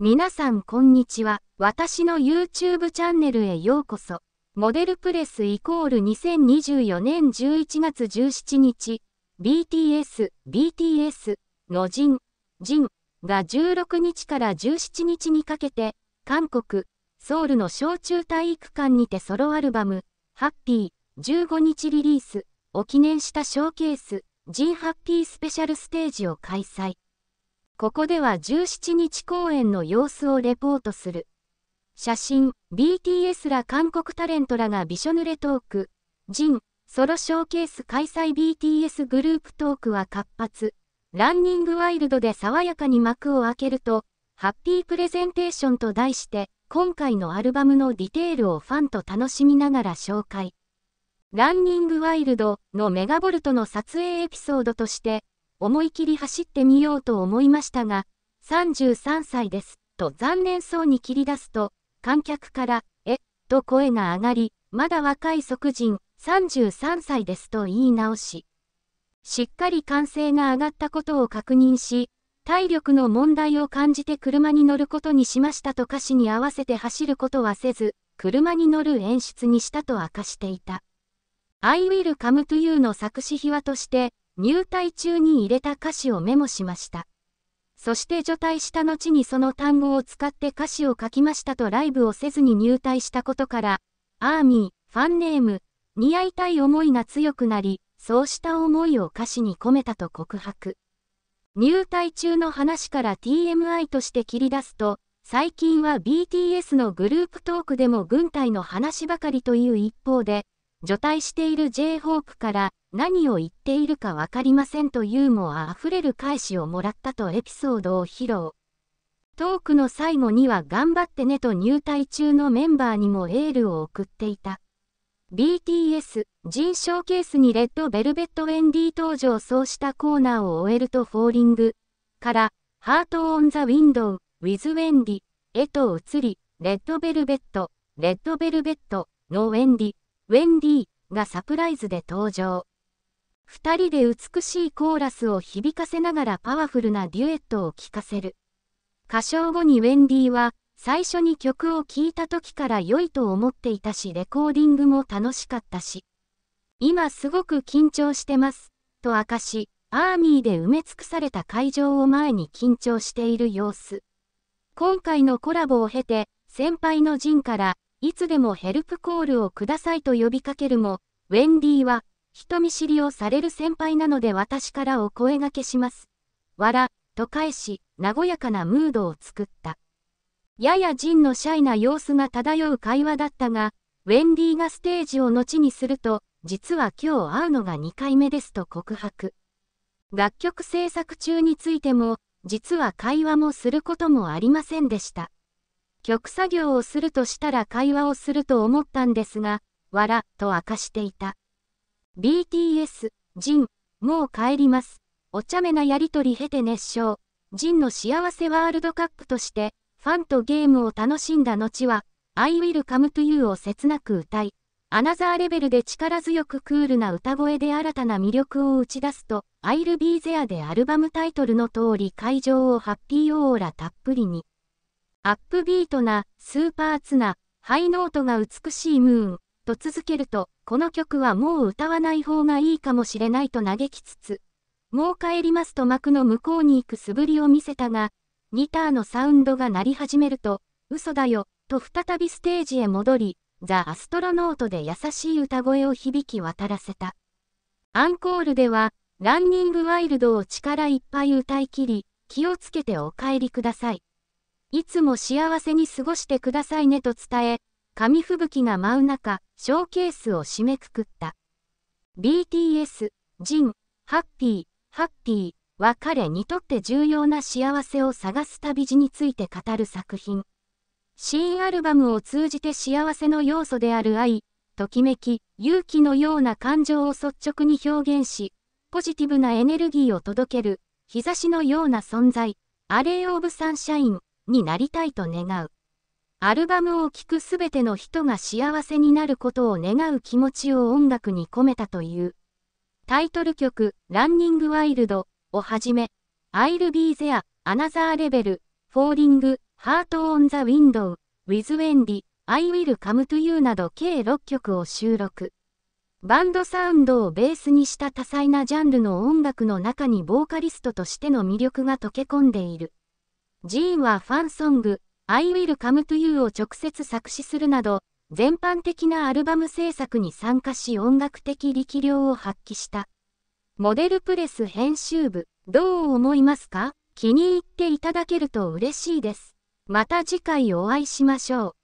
皆さんこんにちは。私の YouTube チャンネルへようこそ。モデルプレスイコール2024年11月17日、BTS、BTS のジン、ジンが16日から17日にかけて、韓国、ソウルの小中体育館にてソロアルバム、ハッピー15日リリースを記念したショーケース、ジンハッピースペシャルステージを開催。ここでは17日公演の様子をレポートする。写真、BTS ら韓国タレントらがびしょ濡れトーク、ジン、ソロショーケース開催 BTS グループトークは活発、ランニングワイルドで爽やかに幕を開けると、ハッピープレゼンテーションと題して、今回のアルバムのディテールをファンと楽しみながら紹介。ランニングワイルドのメガボルトの撮影エピソードとして、思い切り走ってみようと思いましたが、33歳です、と残念そうに切り出すと、観客から、え、と声が上がり、まだ若い即人、33歳ですと言い直し、しっかり歓声が上がったことを確認し、体力の問題を感じて車に乗ることにしましたと歌詞に合わせて走ることはせず、車に乗る演出にしたと明かしていた。I Will Come to You の作詞秘話として、入隊中に入れた歌詞をメモしました。そして除隊した後にその単語を使って歌詞を書きましたとライブをせずに入隊したことから、アーミー、ファンネーム、似合いたい思いが強くなり、そうした思いを歌詞に込めたと告白。入隊中の話から TMI として切り出すと、最近は BTS のグループトークでも軍隊の話ばかりという一方で、除隊している J ホークから何を言っているかわかりませんとユーモアあふれる返しをもらったとエピソードを披露。トークの最後には頑張ってねと入隊中のメンバーにもエールを送っていた。BTS、人ショーケースにレッドベルベットウェンディ登場そうしたコーナーを終えるとフォーリングから、ハートオンザウィンドウ、ウィズウェンディへと移り、レッドベルベット、レッドベルベットのウェンディウェンディがサプライズで登場。二人で美しいコーラスを響かせながらパワフルなデュエットを聴かせる。歌唱後にウェンディは、最初に曲を聴いた時から良いと思っていたし、レコーディングも楽しかったし。今すごく緊張してます、と明かし、アーミーで埋め尽くされた会場を前に緊張している様子。今回のコラボを経て、先輩のジンから、いつでもヘルプコールをくださいと呼びかけるも、ウェンディは、人見知りをされる先輩なので私からお声がけします。わら、と返し、和やかなムードを作った。ややジのシャイな様子が漂う会話だったが、ウェンディがステージを後にすると、実は今日会うのが2回目ですと告白。楽曲制作中についても、実は会話もすることもありませんでした。曲作業をするとしたら会話をすると思ったんですが、わら、と明かしていた。BTS、ジン、もう帰ります。お茶目なやりとり経て熱唱。ジンの幸せワールドカップとして、ファンとゲームを楽しんだ後は、I will come to you を切なく歌い、アナザーレベルで力強くクールな歌声で新たな魅力を打ち出すと、I'll be there でアルバムタイトルの通り会場をハッピーオーラたっぷりに。アップビートな、スーパーツな、ハイノートが美しいムーン、と続けると、この曲はもう歌わない方がいいかもしれないと嘆きつつ、もう帰りますと幕の向こうに行く素振りを見せたが、ギターのサウンドが鳴り始めると、嘘だよ、と再びステージへ戻り、ザ・アストロノートで優しい歌声を響き渡らせた。アンコールでは、ランニングワイルドを力いっぱい歌い切り、気をつけてお帰りください。いつも幸せに過ごしてくださいねと伝え、紙吹雪が舞う中、ショーケースを締めくくった。BTS、ジン、ハッピー、ハッピーは彼にとって重要な幸せを探す旅路について語る作品。新アルバムを通じて幸せの要素である愛、ときめき、勇気のような感情を率直に表現し、ポジティブなエネルギーを届ける、日差しのような存在、アレイ・オブサンシャインになりたいと願う。アルバムを聴くすべての人が幸せになることを願う気持ちを音楽に込めたという。タイトル曲、ランニングワイルドをはじめ、I'll be there, another level, falling, heart on the window, with Wendy, I will come to you など計6曲を収録。バンドサウンドをベースにした多彩なジャンルの音楽の中にボーカリストとしての魅力が溶け込んでいる。ジーンはファンソング、I Will Come To You を直接作詞するなど、全般的なアルバム制作に参加し音楽的力量を発揮した。モデルプレス編集部、どう思いますか気に入っていただけると嬉しいです。また次回お会いしましょう。